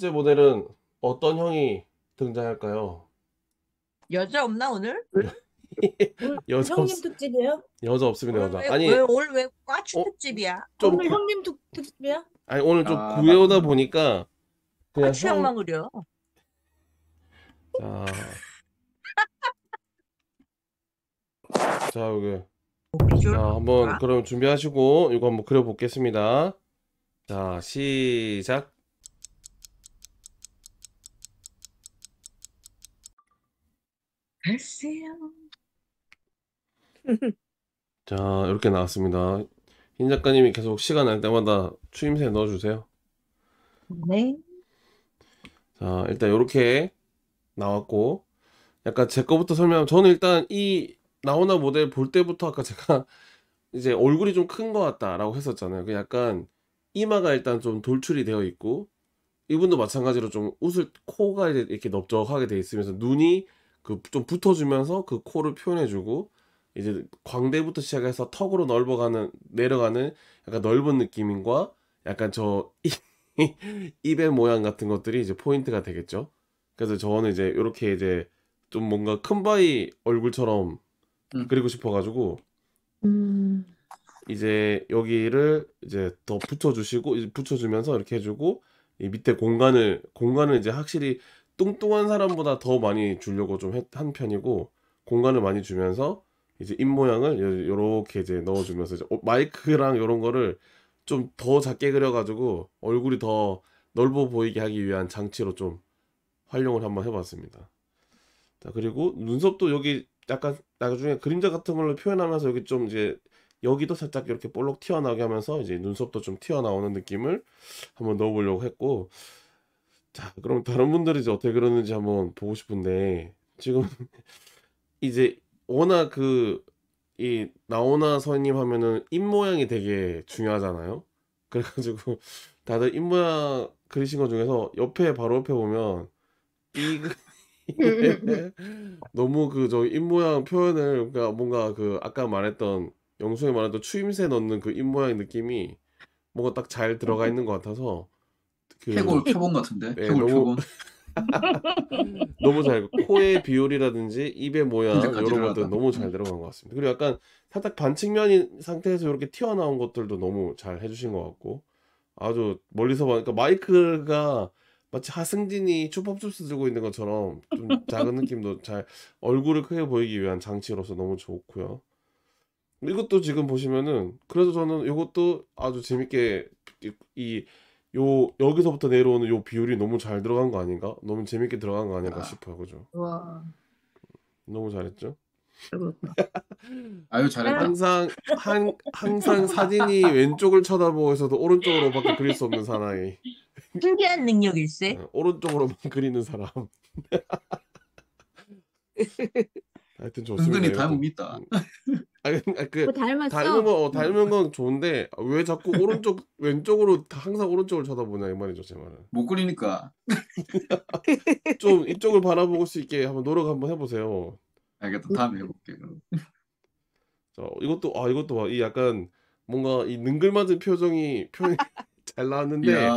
번째 모델은 어떤 형이 등장할까요? 여자 없나 오늘? 여자 형님 특집이에요? 여자 없습니다 오 여자. 왜, 아니 왜, 오늘 왜 꽈추 어? 특집이야? 좀 오늘 구- 형님 특, 특집이야? 아니 오늘 좀 아, 구해오다 보니까 그냥 형- 만 그려. 자. 자, 여기. 자, 한번 그럼 준비하시고 이거 한번 그려 보겠습니다. 자, 시작. 글쎄요. 자, 이렇게 나왔습니다. 흰 작가님이 계속 시간 날 때마다 추임새 넣어주세요. 네. 자, 일단 이렇게 나왔고, 약간 제 거부터 설명하면, 저는 일단 이 나오나 모델 볼 때부터 아까 제가 이제 얼굴이 좀 큰 것 같다라고 했었잖아요. 그 약간 이마가 일단 좀 돌출이 되어 있고, 이분도 마찬가지로 좀 웃을 코가 이렇게 넓적하게 돼 있으면서 눈이 그좀 붙어주면서 그 코를 표현해주고 이제 광대부터 시작해서 턱으로 넓어가는 내려가는 약간 넓은 느낌인과 약간 저 입의 모양 같은 것들이 이제 포인트가 되겠죠. 그래서 저는 이제 이렇게 이제 좀 뭔가 큰 바위 얼굴처럼 음. 그리고 싶어가지고 음. 이제 여기를 이제 더 붙여주시고 이제 붙여주면서 이렇게 해주고 이 밑에 공간을 공간을 이제 확실히 뚱뚱한 사람보다 더 많이 주려고 좀 한 편이고 공간을 많이 주면서 이제 입 모양을 요렇게 이제 넣어주면서 이제 어, 마이크랑 이런 거를 좀 더 작게 그려가지고 얼굴이 더 넓어 보이게 하기 위한 장치로 좀 활용을 한번 해봤습니다. 자 그리고 눈썹도 여기 약간 나중에 그림자 같은 걸로 표현하면서 여기 좀 이제 여기도 살짝 이렇게 볼록 튀어나오게 하면서 이제 눈썹도 좀 튀어나오는 느낌을 한번 넣어보려고 했고 자, 그럼 다른 분들이 이제 어떻게 그러는지 한번 보고 싶은데 지금 이제 워낙 그 이 나오나 선임 하면은 입 모양이 되게 중요하잖아요. 그래가지고 다들 입 모양 그리신 것 중에서 옆에 바로 옆에 보면 이 그 너무 그 저입 모양 표현을 그러니까 뭔가 그 아까 말했던 영수이 말했던 추임새 넣는 그 입 모양 의 느낌이 뭔가 딱 잘 들어가 있는 것 같아서 그, 쾌골 표본 같은데 예, 네, 쾌골 너무, 표본 너무 잘 코의 비율이라든지 입의 모양 이런 것도 너무 잘 들어간 것 같습니다. 그리고 약간 살짝 반측면인 상태에서 이렇게 튀어나온 것들도 너무 잘 해주신 것 같고 아주 멀리서 보니까 그러니까 마이크가 마치 하승진이 슈퍼춥스 들고 있는 것처럼 좀 작은 느낌도 잘 얼굴을 크게 보이기 위한 장치로서 너무 좋고요. 이것도 지금 보시면은 그래서 저는 이것도 아주 재밌게 이, 이요 여기서부터 내려오는 요 비율이 너무 잘 들어간 거 아닌가? 너무 재밌게 들어간 거 아닌가 아. 싶어요, 그죠? 와. 너무 잘했죠? 아유 잘했다. 항상 한, 항상 사진이 왼쪽을 쳐다보고서도 오른쪽으로밖에 그릴 수 없는 사나이. 신기한 능력일세. 네, 오른쪽으로만 그리는 사람. 하여튼 좋습니다. 은근히 닮음 있다. 아니, 그뭐 아, 그 닮았어? 닮은 건 어, 닮은 건 좋은데 왜 자꾸 오른쪽 왼쪽으로 항상 오른쪽을 쳐다보냐 이 말이죠 제 말은 못 그리니까 좀 이쪽을 바라보고 수 있게 한번 노력 한번 해보세요. 알겠다 다음에 해볼게 그럼 자, 이것도 아 이것도 봐이 약간 뭔가 이 능글맞은 표정이 표현이 잘 나왔는데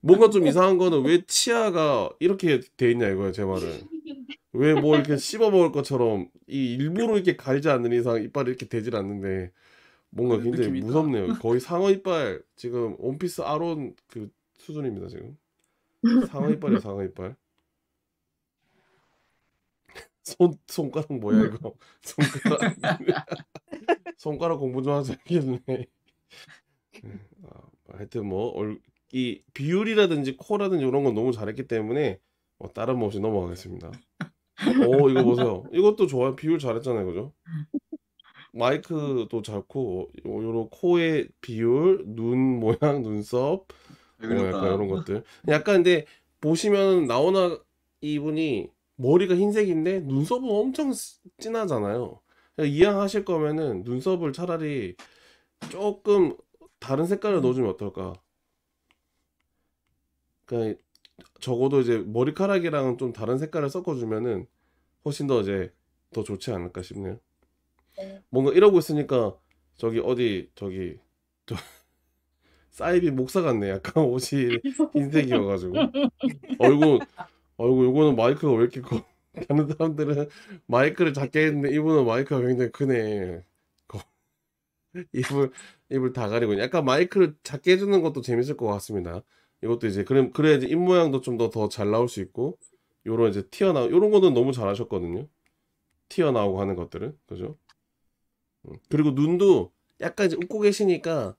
뭔가 좀 이상한 거는 왜 치아가 이렇게 돼 있냐 이거예제 말은 왜뭐 이렇게 씹어 먹을 것처럼 이 일부러 이렇게 가리지 않는 이상 이빨이 이렇게 되질 않는데 뭔가 그 굉장히 무섭네요. 거의 상어 이빨 지금 원피스 아론 그 수준입니다 지금 상어 이빨이야 상어 이빨. 손 손가락 뭐야 이거 손가락 손가락 공부 좀하자야겠네 네, 아, 하여튼 뭐이 비율이라든지 코라든지 이런 건 너무 잘했기 때문에 뭐 다른 뭐 없이 넘어가겠습니다. 오 어, 이거 보세요. 이것도 좋아요. 비율 잘했잖아요, 그죠? 마이크도 잘고 어, 요런 코의 비율, 눈 모양, 눈썹, 뭐 약간 이런 그러니까. 것들. 약간 근데 보시면 나오나 이분이 머리가 흰색인데 눈썹은 엄청 진하잖아요. 이해하실 거면은 눈썹을 차라리 조금 다른 색깔을 음. 넣어주면 어떨까? 그러니까 적어도 이제 머리카락이랑은 좀 다른 색깔을 섞어주면은 훨씬 더 이제 더 좋지 않을까 싶네요. 네. 뭔가 이러고 있으니까 저기 어디 저기 저 사이비 목사 같네. 약간 옷이 흰색이어가지고 얼굴 얼굴 요거는 마이크가 왜 이렇게 커? 다른 사람들은 마이크를 작게 했는데 이분은 마이크가 굉장히 크네. 입을 입을 다가리고 약간 마이크를 작게 해주는 것도 재밌을 것 같습니다. 이것도 이제 그럼 그래야지 입 모양도 좀 더 더 잘 나올 수 있고 요런 이제 튀어나오 요런 거는 너무 잘하셨거든요 튀어나오고 하는 것들은 그죠 음. 그리고 눈도 약간 이제 웃고 계시니까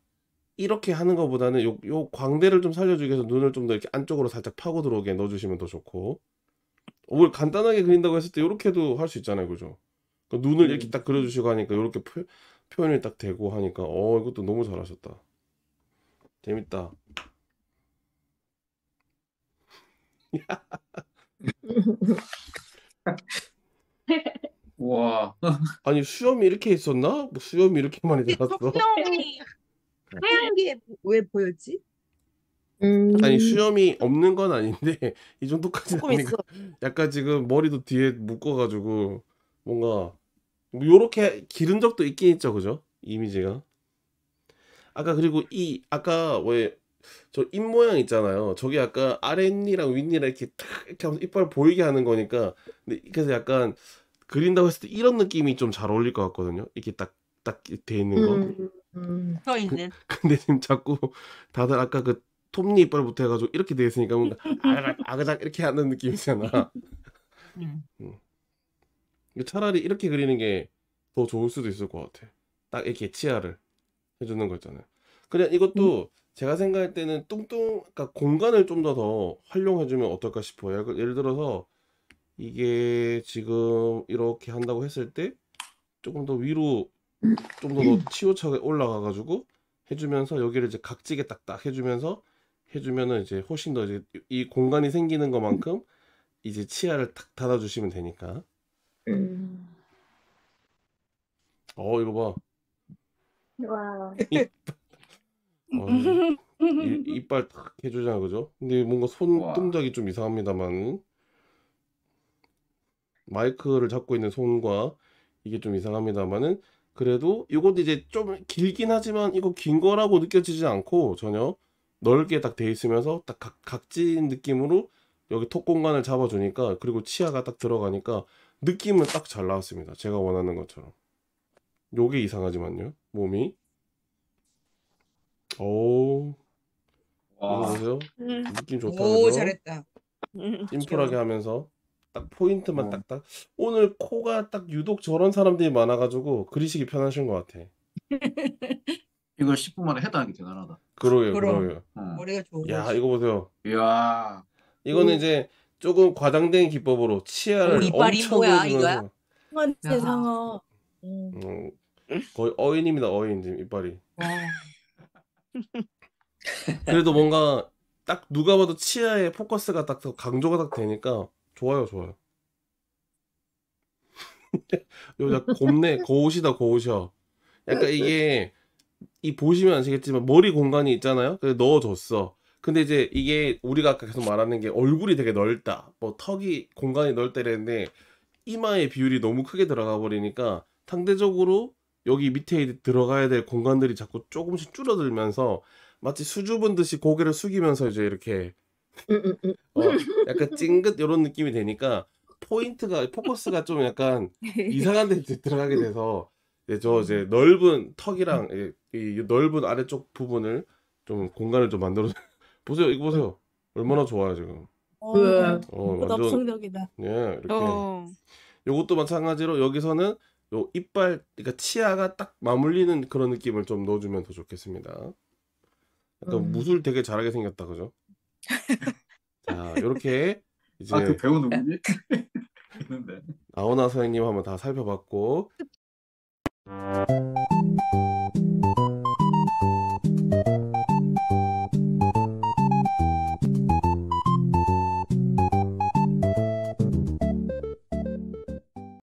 이렇게 하는 것보다는 요, 요 광대를 좀 살려주기 위해서 눈을 좀 더 이렇게 안쪽으로 살짝 파고 들어오게 넣어주시면 더 좋고 오늘 간단하게 그린다고 했을 때 이렇게도 할 수 있잖아요 그죠 그러니까 눈을 이렇게 딱 그려주시고 하니까 이렇게 표, 표현이 딱 되고 하니까 어 이것도 너무 잘하셨다 재밌다 와. 아니 수염이 이렇게 있었나? 뭐 수염이 이렇게 많이 자랐어? 하얀 게왜 보였지? 음... 아니 수염이 없는 건 아닌데 이 정도까지 조금 있 약간 지금 머리도 뒤에 묶어가지고 뭔가 요렇게 기른 적도 있긴 있죠, 그죠? 이미지가. 아까 그리고 이 아까 왜 저입 모양 있잖아요. 저게 약간 아랫니랑 윗니랑 이렇게 탁 이렇게 하면서 이빨 보이게 하는 거니까 근데 그래서 약간 그린다고 했을 때 이런 느낌이 좀 잘 어울릴 것 같거든요. 이렇게 딱 딱 돼 있는 거. 음, 음. 서 그, 근데 지금 자꾸 다들 아까 그 톱니 이빨부터 해가지고 이렇게 돼 있으니까 뭔가 아그작 아그작 이렇게 하는 느낌이잖아. 음. 음. 차라리 이렇게 그리는 게 더 좋을 수도 있을 것 같아. 딱 이렇게 치아를 해주는 거 있잖아요. 그냥 이것도 음. 제가 생각할 때는 뚱뚱, 그러니까 공간을 좀 더 더 활용해주면 어떨까 싶어요. 예를 들어서 이게 지금 이렇게 한다고 했을 때 조금 더 위로 좀 더치우쳐 음. 올라가가지고 해주면서 여기를 이제 각지게 딱딱 해주면서 해주면은 이제 훨씬 더 이제 이 공간이 생기는 것만큼 이제 치아를 탁 닫아주시면 되니까. 음. 어 이거 봐. 와. 아, 이 이빨 탁 해주자 그죠? 근데 뭔가 손 와, 동작이 좀 이상합니다만 마이크를 잡고 있는 손과 이게 좀 이상합니다만은 그래도 이것도 이제 좀 길긴 하지만 이거 긴 거라고 느껴지지 않고 전혀 넓게 딱 돼 있으면서 딱 각, 각진 느낌으로 여기 턱 공간을 잡아주니까 그리고 치아가 딱 들어가니까 느낌은 딱 잘 나왔습니다. 제가 원하는 것처럼. 요게 이상하지만요. 몸이. 오. 와. 보세요. 음. 느낌 좋다면서 잘했다. 심플하게 하면서 딱 포인트만 어. 네. 딱딱. 오늘 코가 딱 유독 저런 사람들이 많아가지고 그리시기 편하신 것 같아. 이걸 10분 만에 해당하 대단하다. 그러게그러게 어. 머리가 좋은 야 이거 보세요. 이야. 이거는 오. 이제 조금 과장된 기법으로 치아를 오, 이빨이 엄청 뭐야, 보여주 아, 세상에. 음, 거의 어인입니다 어인 지금 이빨이. 와. 그래도 뭔가 딱 누가 봐도 치아에 포커스가 딱 더 강조가 딱 되니까 좋아요, 좋아요. 요자 곱네, 고우시다, 고우셔. 약간 이게 이 보시면 아시겠지만 머리 공간이 있잖아요. 그래서 넣어줬어. 근데 이제 이게 우리가 아까 계속 말하는 게 얼굴이 되게 넓다, 뭐 턱이 공간이 넓다 이랬는데 이마의 비율이 너무 크게 들어가 버리니까 상대적으로 여기 밑에 들어가야 될 공간들이 자꾸 조금씩 줄어들면서 마치 수줍은 듯이 고개를 숙이면서 이제 이렇게 음, 음, 음. 어, 약간 찡긋 이런 느낌이 되니까 포인트가 포커스가 좀 약간 이상한 데 들어가게 돼서 이제 저 이제 넓은 턱이랑 이, 이 넓은 아래쪽 부분을 좀 공간을 좀 만들어 보세요 이거 보세요 얼마나 좋아요 지금 어, 네. 어, 완전, 이예 이렇게 어. 요것도 마찬가지로 여기서는 요 이빨 그러니까 치아가 딱 맞물리는 그런 느낌을 좀 넣어주면 더 좋겠습니다. 약간 음. 무술 되게 잘하게 생겼다 그죠? 자 이렇게 이제 아그 배우 누구지? 있는데 아오나 선생님 한번 다 살펴봤고.